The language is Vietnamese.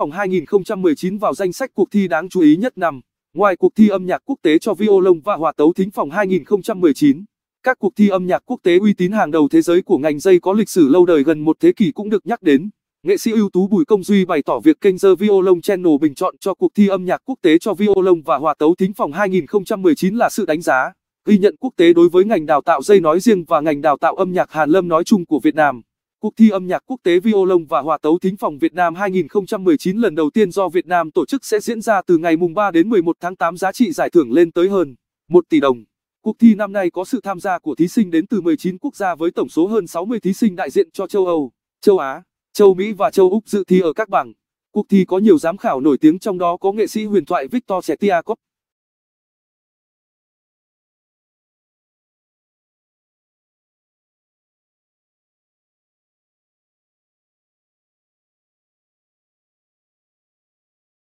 Vòng 2019 vào danh sách cuộc thi đáng chú ý nhất năm. Ngoài cuộc thi âm nhạc quốc tế cho violon và hòa tấu thính phòng 2019, các cuộc thi âm nhạc quốc tế uy tín hàng đầu thế giới của ngành dây có lịch sử lâu đời gần một thế kỷ cũng được nhắc đến. Nghệ sĩ ưu tú Bùi Công Duy bày tỏ việc kênh The Violon Channel bình chọn cho cuộc thi âm nhạc quốc tế cho violon và hòa tấu thính phòng 2019 là sự đánh giá, ghi nhận quốc tế đối với ngành đào tạo dây nói riêng và ngành đào tạo âm nhạc Hàn Lâm nói chung của Việt Nam. Cuộc thi âm nhạc quốc tế Violon và Hòa tấu thính phòng Việt Nam 2019 lần đầu tiên do Việt Nam tổ chức sẽ diễn ra từ ngày mùng 3 đến 11 tháng 8 giá trị giải thưởng lên tới hơn 1 tỷ đồng. Cuộc thi năm nay có sự tham gia của thí sinh đến từ 19 quốc gia với tổng số hơn 60 thí sinh đại diện cho châu Âu, châu Á, châu Mỹ và châu Úc dự thi ở các bảng. Cuộc thi có nhiều giám khảo nổi tiếng trong đó có nghệ sĩ huyền thoại Victor Chetiakov.